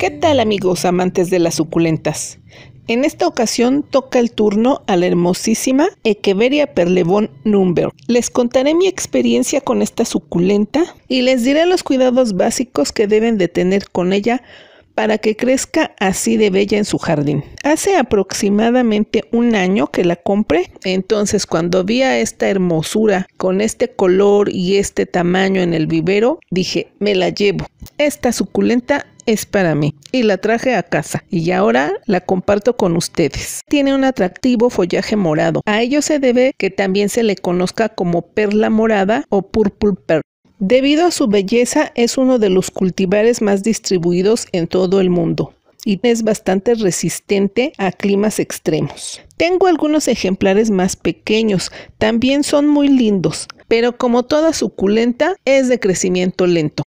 ¿Qué tal amigos amantes de las suculentas? En esta ocasión toca el turno a la hermosísima Echeveria perlebon Number. Les contaré mi experiencia con esta suculenta y les diré los cuidados básicos que deben de tener con ella para que crezca así de bella en su jardín. Hace aproximadamente un año que la compré, entonces cuando vi a esta hermosura con este color y este tamaño en el vivero, dije, me la llevo. Esta suculenta es para mí y la traje a casa y ahora la comparto con ustedes. Tiene un atractivo follaje morado. A ello se debe que también se le conozca como perla morada o purple pearl. Debido a su belleza es uno de los cultivares más distribuidos en todo el mundo y es bastante resistente a climas extremos. Tengo algunos ejemplares más pequeños, también son muy lindos, pero como toda suculenta es de crecimiento lento.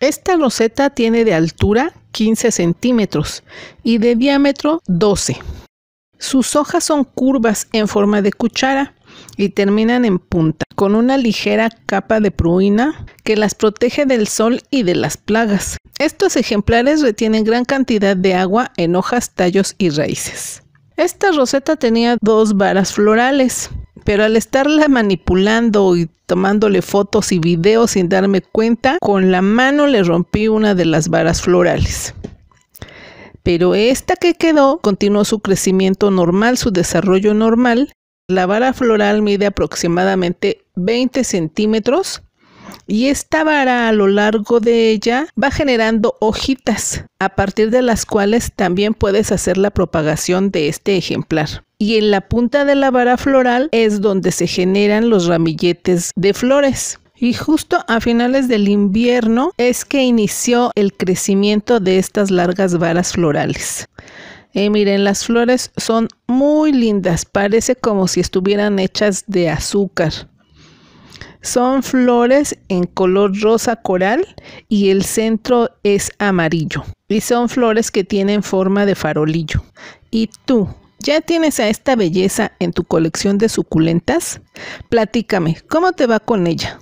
Esta roseta tiene de altura 15 centímetros y de diámetro 12. Sus hojas son curvas en forma de cuchara y terminan en punta, con una ligera capa de pruina que las protege del sol y de las plagas. Estos ejemplares retienen gran cantidad de agua en hojas, tallos y raíces. Esta roseta tenía dos varas florales pero al estarla manipulando y tomándole fotos y videos sin darme cuenta, con la mano le rompí una de las varas florales. Pero esta que quedó continuó su crecimiento normal, su desarrollo normal. La vara floral mide aproximadamente 20 centímetros y esta vara a lo largo de ella va generando hojitas, a partir de las cuales también puedes hacer la propagación de este ejemplar y en la punta de la vara floral es donde se generan los ramilletes de flores. Y justo a finales del invierno es que inició el crecimiento de estas largas varas florales. Y eh, miren, las flores son muy lindas, parece como si estuvieran hechas de azúcar. Son flores en color rosa coral y el centro es amarillo. Y son flores que tienen forma de farolillo. ¿Y tú ¿Ya tienes a esta belleza en tu colección de suculentas? Platícame, ¿cómo te va con ella?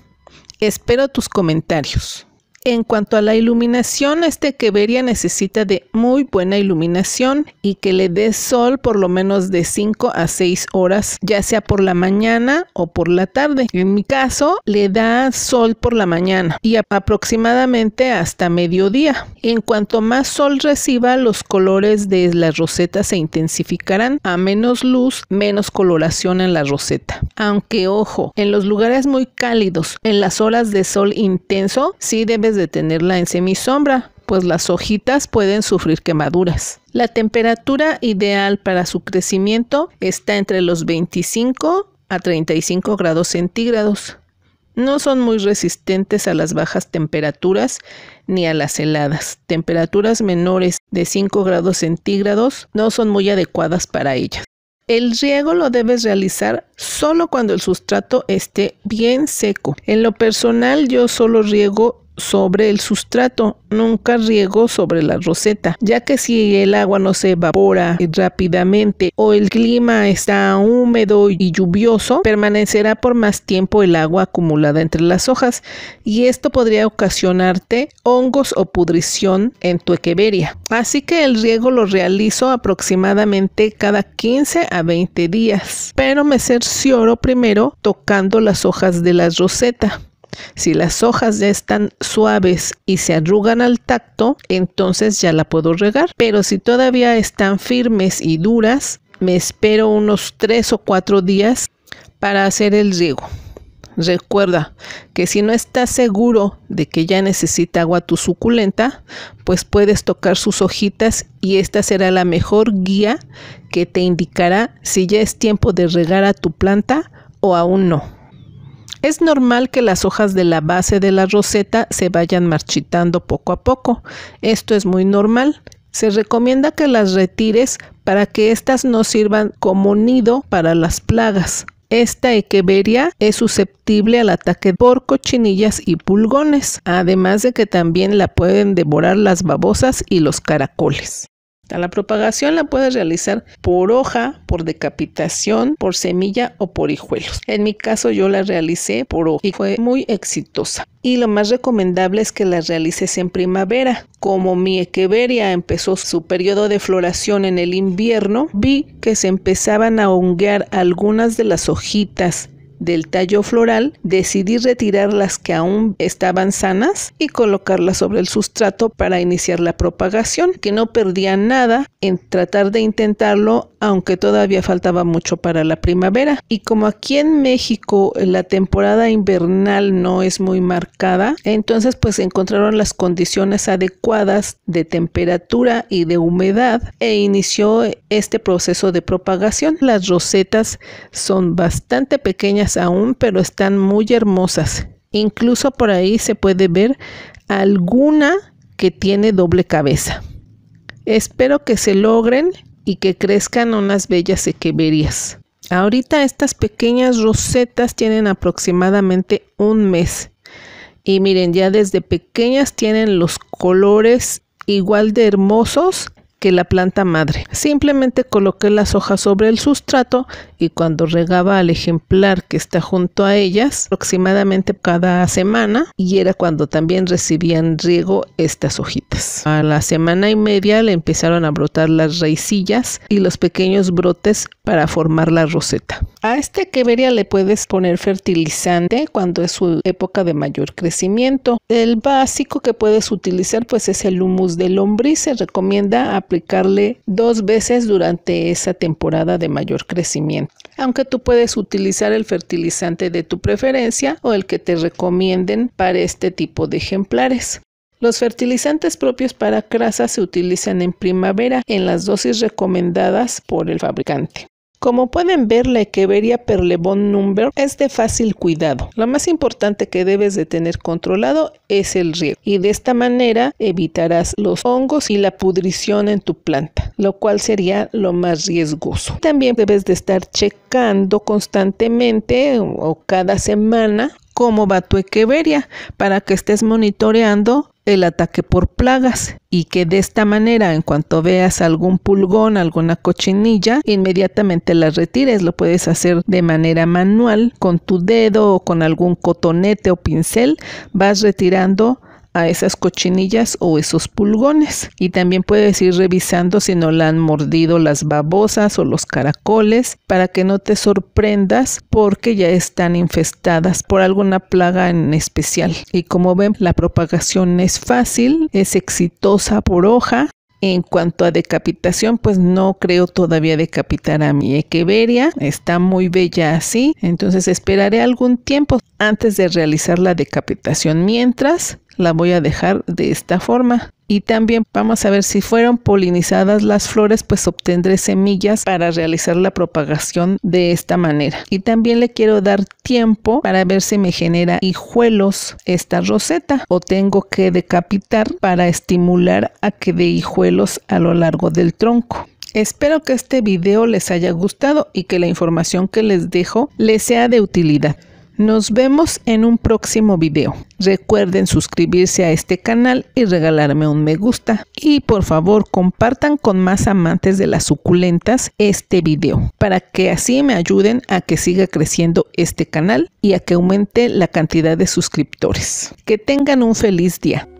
Espero tus comentarios. En cuanto a la iluminación, este queveria necesita de muy buena iluminación y que le dé sol por lo menos de 5 a 6 horas, ya sea por la mañana o por la tarde. En mi caso, le da sol por la mañana y aproximadamente hasta mediodía. En cuanto más sol reciba, los colores de las rosetas se intensificarán. A menos luz, menos coloración en la roseta. Aunque ojo, en los lugares muy cálidos, en las horas de sol intenso, sí debes de tenerla en semisombra, pues las hojitas pueden sufrir quemaduras. La temperatura ideal para su crecimiento está entre los 25 a 35 grados centígrados. No son muy resistentes a las bajas temperaturas ni a las heladas. Temperaturas menores de 5 grados centígrados no son muy adecuadas para ellas. El riego lo debes realizar solo cuando el sustrato esté bien seco. En lo personal yo solo riego sobre el sustrato, nunca riego sobre la roseta, ya que si el agua no se evapora rápidamente o el clima está húmedo y lluvioso, permanecerá por más tiempo el agua acumulada entre las hojas y esto podría ocasionarte hongos o pudrición en tu echeveria. Así que el riego lo realizo aproximadamente cada 15 a 20 días, pero me cercioro primero tocando las hojas de la roseta. Si las hojas ya están suaves y se arrugan al tacto, entonces ya la puedo regar. Pero si todavía están firmes y duras, me espero unos 3 o 4 días para hacer el riego. Recuerda que si no estás seguro de que ya necesita agua tu suculenta, pues puedes tocar sus hojitas y esta será la mejor guía que te indicará si ya es tiempo de regar a tu planta o aún no. Es normal que las hojas de la base de la roseta se vayan marchitando poco a poco. Esto es muy normal. Se recomienda que las retires para que éstas no sirvan como nido para las plagas. Esta equeveria es susceptible al ataque por cochinillas y pulgones, además de que también la pueden devorar las babosas y los caracoles. La propagación la puedes realizar por hoja, por decapitación, por semilla o por hijuelos. En mi caso yo la realicé por hoja y fue muy exitosa. Y lo más recomendable es que la realices en primavera. Como mi echeveria empezó su periodo de floración en el invierno, vi que se empezaban a honguear algunas de las hojitas del tallo floral, decidí retirar las que aún estaban sanas y colocarlas sobre el sustrato para iniciar la propagación, que no perdía nada en tratar de intentarlo, aunque todavía faltaba mucho para la primavera. Y como aquí en México la temporada invernal no es muy marcada, entonces pues encontraron las condiciones adecuadas de temperatura y de humedad e inició este proceso de propagación. Las rosetas son bastante pequeñas aún, pero están muy hermosas. Incluso por ahí se puede ver alguna que tiene doble cabeza. Espero que se logren y que crezcan unas bellas verías Ahorita estas pequeñas rosetas tienen aproximadamente un mes. Y miren, ya desde pequeñas tienen los colores igual de hermosos la planta madre. Simplemente coloqué las hojas sobre el sustrato y cuando regaba al ejemplar que está junto a ellas, aproximadamente cada semana, y era cuando también recibían riego estas hojitas. A la semana y media le empezaron a brotar las raicillas y los pequeños brotes para formar la roseta. A este queveria le puedes poner fertilizante cuando es su época de mayor crecimiento. El básico que puedes utilizar pues es el humus de lombriz, se recomienda aplicar fabricarle dos veces durante esa temporada de mayor crecimiento. Aunque tú puedes utilizar el fertilizante de tu preferencia o el que te recomienden para este tipo de ejemplares. Los fertilizantes propios para crasa se utilizan en primavera en las dosis recomendadas por el fabricante. Como pueden ver, la Echeveria Perlebon Number es de fácil cuidado. Lo más importante que debes de tener controlado es el riego y de esta manera evitarás los hongos y la pudrición en tu planta, lo cual sería lo más riesgoso. También debes de estar checando constantemente o cada semana cómo va tu echeveria para que estés monitoreando el ataque por plagas y que de esta manera en cuanto veas algún pulgón, alguna cochinilla, inmediatamente las retires. Lo puedes hacer de manera manual con tu dedo o con algún cotonete o pincel. Vas retirando a esas cochinillas o esos pulgones. Y también puedes ir revisando si no la han mordido las babosas o los caracoles para que no te sorprendas porque ya están infestadas por alguna plaga en especial. Y como ven, la propagación es fácil, es exitosa por hoja en cuanto a decapitación, pues no creo todavía decapitar a mi equeberia. Está muy bella así. Entonces esperaré algún tiempo antes de realizar la decapitación. Mientras, la voy a dejar de esta forma. Y también vamos a ver si fueron polinizadas las flores, pues obtendré semillas para realizar la propagación de esta manera. Y también le quiero dar tiempo para ver si me genera hijuelos esta roseta o tengo que decapitar para estimular a que dé hijuelos a lo largo del tronco. Espero que este video les haya gustado y que la información que les dejo les sea de utilidad. Nos vemos en un próximo video. Recuerden suscribirse a este canal y regalarme un me gusta. Y por favor compartan con más amantes de las suculentas este video para que así me ayuden a que siga creciendo este canal y a que aumente la cantidad de suscriptores. Que tengan un feliz día.